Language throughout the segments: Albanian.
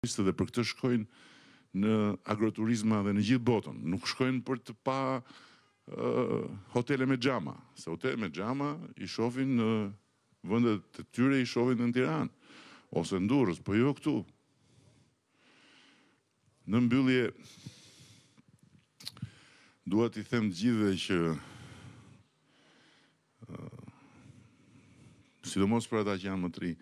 turistët dhe për këtë shkojnë në agroturizma dhe në gjithë botën. Nuk shkojnë për të pa hotele me gjama, se hotele me gjama i shofin në vëndet të tyre i shofin në Tiran, ose në durës, për po jo këtu. Në mbyllje, duhet i them gjithë dhe që sidomos për ata që janë më tri,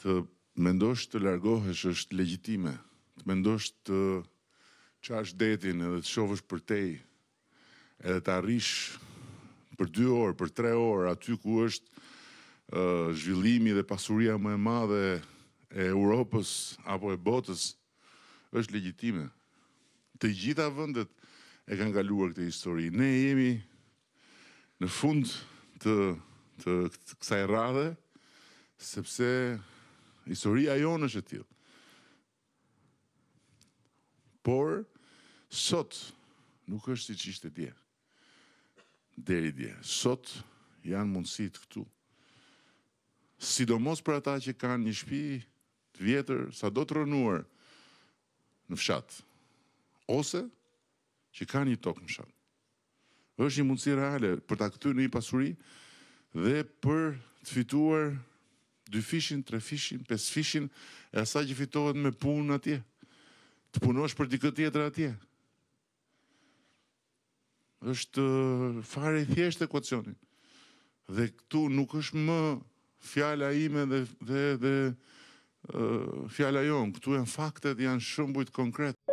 të të mendosh të largohesh është legjitime, të mendosh të çash detin edhe të shofësh për tej, edhe të arrish për dy orë, për tre orë, aty ku është uh, zhvillimi dhe pasuria më e madhe e Europës apo e botës, është legjitime. Të gjitha vëndet e kanë galuar këtë histori. Ne jemi në fund të, të kësaj radhe, sepse Historia jonë është e tjilë. Por, sot, nuk është si që ishte dje. Deri dje. Sot, janë mundësit këtu. Sidomos për ata që kanë një shpi të vjetër, sa do të rënuar në fshatë. Ose, që kanë një tokë në fshatë. është një mundësi reale për ta këtu një pasuri dhe për të fituar një dy fishin, tre fishin, pes fishin, e asa që fitohet me punë atje, të punosh për dikët tjetër atje. është uh, fare i thjeshtë e kocioni. Dhe këtu nuk është më fjala ime dhe, dhe, dhe uh, fjala jonë, këtu e në faktet janë shumë bujtë konkret.